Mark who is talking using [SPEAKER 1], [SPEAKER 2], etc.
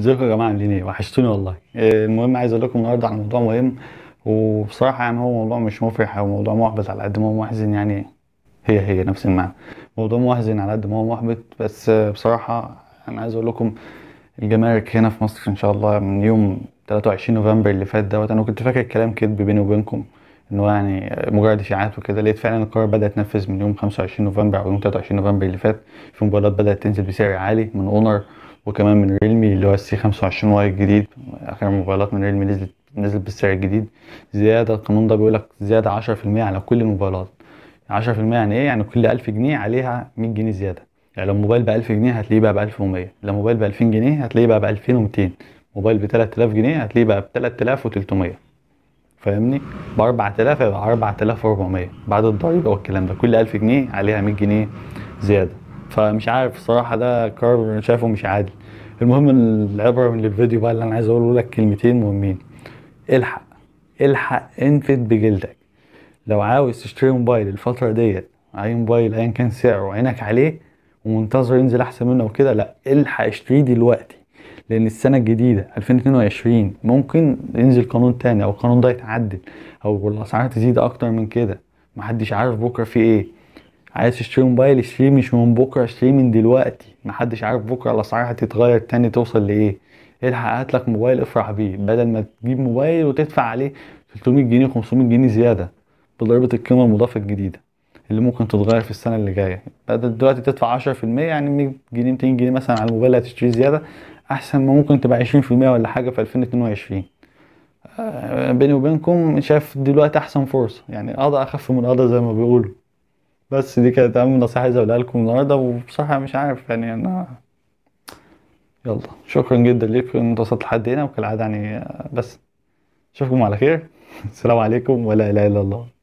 [SPEAKER 1] ازيكم يا جماعه عاملين ايه وحشتوني والله آه، المهم عايز اقول لكم النهارده عن موضوع مهم وبصراحه يعني هو موضوع مش مفرح او موضوع محبط على قد ما هو محزن يعني هي هي نفس المعنى موضوع محزن على قد ما هو محبط بس آه، بصراحه انا عايز اقول لكم الجمارك هنا في مصر ان شاء الله من يوم 23 نوفمبر اللي فات دوت انا كنت فاكر الكلام كذب بيني وبينكم ان هو يعني مجرد اشاعات وكده لقيت فعلا القرار بدا يتنفذ من يوم 25 نوفمبر او يوم 23 نوفمبر اللي فات في موبايلات بدات تنزل بسعر عالي من اونر وكمان من ريلمي اللي هو السي 25 واي الجديد اخر موبايلات من ريلمي نزلت نزلت بالسعر الجديد زياده القانون ده بيقول لك زياده 10% على كل الموبايلات 10% يعني ايه يعني كل 1000 جنيه عليها 100 جنيه زياده يعني لو موبايل ب 1000 جنيه هتلاقيه بقى ب 1100 لو موبايل ب 2000 جنيه هتلاقيه بقى ب 2200 موبايل ب 3000 جنيه هتلاقيه بقى ب 3300 فاهمني ب 4000 يبقى 4400 بعد الضريبه والكلام ده كل 1000 جنيه عليها 100 جنيه زياده فمش عارف الصراحه ده قرار انا شايفه مش عادل المهم العبره من الفيديو بقى اللي انا عايز اقوله لك كلمتين مهمين الحق الحق انفد بجلدك لو عاوز تشتري موبايل الفتره ديت اي موبايل ايا كان سعره وعينك عليه ومنتظر ينزل احسن منه وكده لا الحق اشتريه دلوقتي لان السنه الجديده 2022 ممكن ينزل قانون تاني او القانون ده يتعدل او الاسعار تزيد اكتر من كده محدش عارف بكره في ايه عايز تشتري موبايل اشتري مش من بكره اشتري من دلوقتي محدش عارف بكره الاسعار هتتغير تاني توصل لايه الحق هات لك موبايل افرح بيه بدل ما تجيب موبايل وتدفع عليه 300 جنيه 500 جنيه زياده بضريبه القيمه المضافه الجديده اللي ممكن تتغير في السنه اللي جايه بدل دلوقتي تدفع 10% يعني 100 جنيه 200 جنيه مثلا على الموبايل هتشتريه زياده احسن ما ممكن تبقى 20% ولا حاجه في 2022 آه، بيني وبينكم شايف دلوقتي احسن فرصه يعني قضى اخف من قضى زي ما بيقولوا بس دي كانت اهم نصيحه عايز اقولها لكم النهارده وبصراحه مش عارف يعني انا يلا شكرا جدا ليكم انتوا وصلت لحد هنا وكالعاده يعني بس اشوفكم على خير السلام عليكم ولا اله الا الله